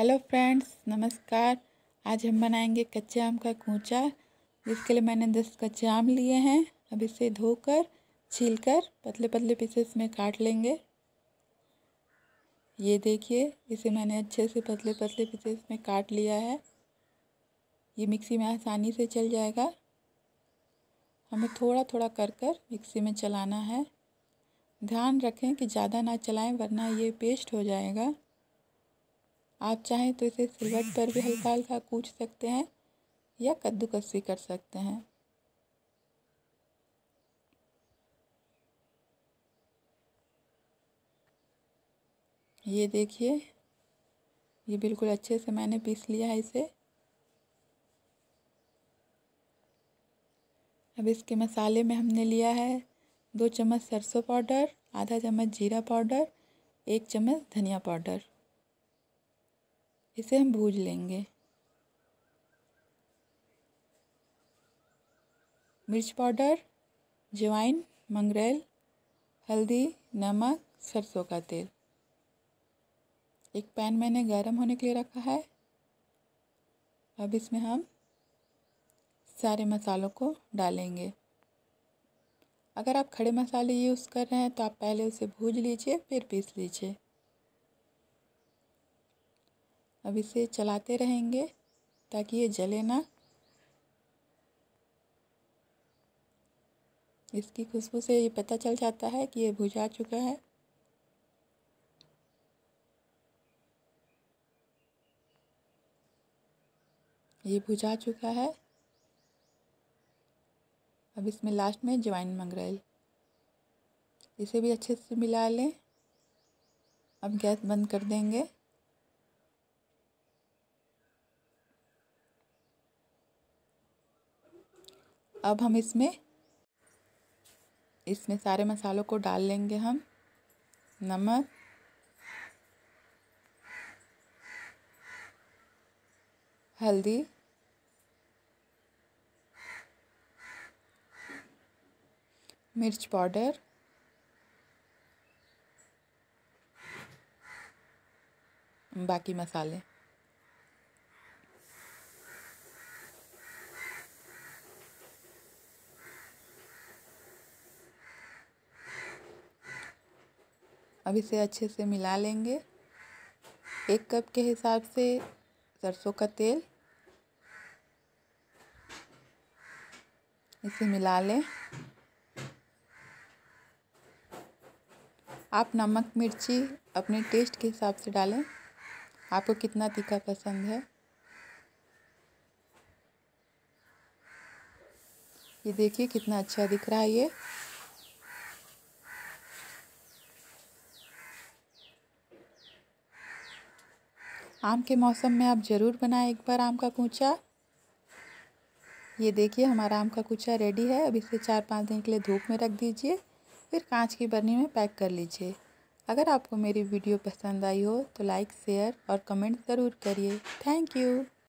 hello friends नमस्कार आज हम बनाएंगे कच्चे आम का कूचा जिसके लिए मैंने दस कच्चे आम लिए हैं अब इसे धोकर छीलकर पतले पतले पीसेस में काट लेंगे ये देखिए इसे मैंने अच्छे से पतले पतले पीसेस में काट लिया है ये मिक्सी में आसानी से चल जाएगा हमें थोड़ा थोड़ा कर कर मिक्सी में चलाना है ध्यान रखें कि ज़्यादा ना चलाएं वरना ये पेस्ट हो जाएगा आप चाहें तो इसे सिलवट पर भी हल्का हल्का कूच सकते हैं या कद्दूकस भी कर सकते हैं ये देखिए ये बिल्कुल अच्छे से मैंने पीस लिया है इसे अब इसके मसाले में हमने लिया है दो चम्मच सरसों पाउडर आधा चम्मच जीरा पाउडर एक चम्मच धनिया पाउडर इसे हम भूज लेंगे मिर्च पाउडर जवाइन मंगरेल हल्दी नमक सरसों का तेल एक पैन मैंने गर्म होने के लिए रखा है अब इसमें हम सारे मसालों को डालेंगे अगर आप खड़े मसाले यूज़ कर रहे हैं तो आप पहले उसे भूज लीजिए फिर पीस लीजिए अब इसे चलाते रहेंगे ताकि ये जले ना इसकी खुशबू से ये पता चल जाता है कि ये भुजा चुका है ये भुजा चुका है अब इसमें लास्ट में ज्वाइन मंगरेल इसे भी अच्छे से मिला लें अब गैस बंद कर देंगे अब हम इसमें इसमें सारे मसालों को डाल लेंगे हम नमक हल्दी मिर्च पाउडर बाकी मसाले अब इसे अच्छे से मिला लेंगे एक कप के हिसाब से सरसों का तेल इसे मिला लें आप नमक मिर्ची अपने टेस्ट के हिसाब से डालें आपको कितना तीखा पसंद है ये देखिए कितना अच्छा दिख रहा है ये आम के मौसम में आप ज़रूर बनाएं एक बार आम का कूचा ये देखिए हमारा आम का कूचा रेडी है अब इसे चार पाँच दिन के लिए धूप में रख दीजिए फिर कांच की बर्नी में पैक कर लीजिए अगर आपको मेरी वीडियो पसंद आई हो तो लाइक शेयर और कमेंट ज़रूर करिए थैंक यू